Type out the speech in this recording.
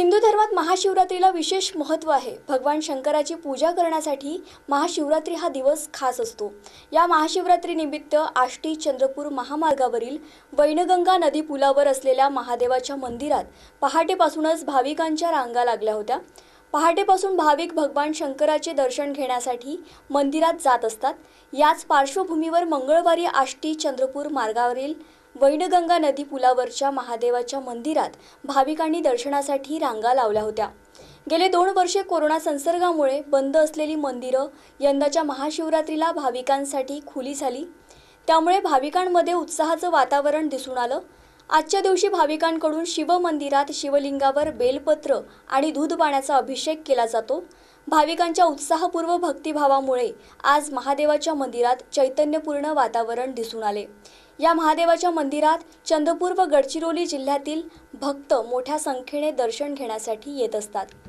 हिंदू धर्मात महाशिवरात्रीला विशेष महत्त्व आहे भगवान शंकराची पूजा करण्यासाठी महाशिवरात्री हा दिवस खास असतो या महाशिवरात्रीनिमित्त आष्टी चंद्रपूर महामार्गावरील वैनगंगा नदी पुलावर असलेल्या महादेवाच्या मंदिरात पहाटेपासूनच भाविकांच्या रांगा लागल्या होत्या पहाटेपासून भाविक भगवान शंकराचे दर्शन घेण्यासाठी मंदिरात जात असतात याच पार्श्वभूमीवर मंगळवारी आष्टी चंद्रपूर मार्गावरील वैनगंगा नदी पुलावरच्या महादेवाच्या मंदिरात भाविकांनी दर्शनासाठी रांगा लावल्या होत्या गेले दोन वर्षे कोरोना संसर्गामुळे बंद असलेली मंदिरं यंदाच्या महाशिवरात्रीला भाविकांसाठी खुली झाली त्यामुळे भाविकांमध्ये उत्साहाचं वातावरण दिसून आलं आजच्या दिवशी भाविकांकडून शिवमंदिरात शिवलिंगावर बेलपत्र आणि दूध पाण्याचा अभिषेक केला जातो भाविकांच्या उत्साहपूर्व भक्तिभावामुळे आज महादेवाच्या मंदिरात चैतन्यपूर्ण वातावरण दिसून आले या महादेवाच्या मंदिरात चंद्रपूर व गडचिरोली जिल्ह्यातील भक्त मोठ्या संख्येने दर्शन घेण्यासाठी येत असतात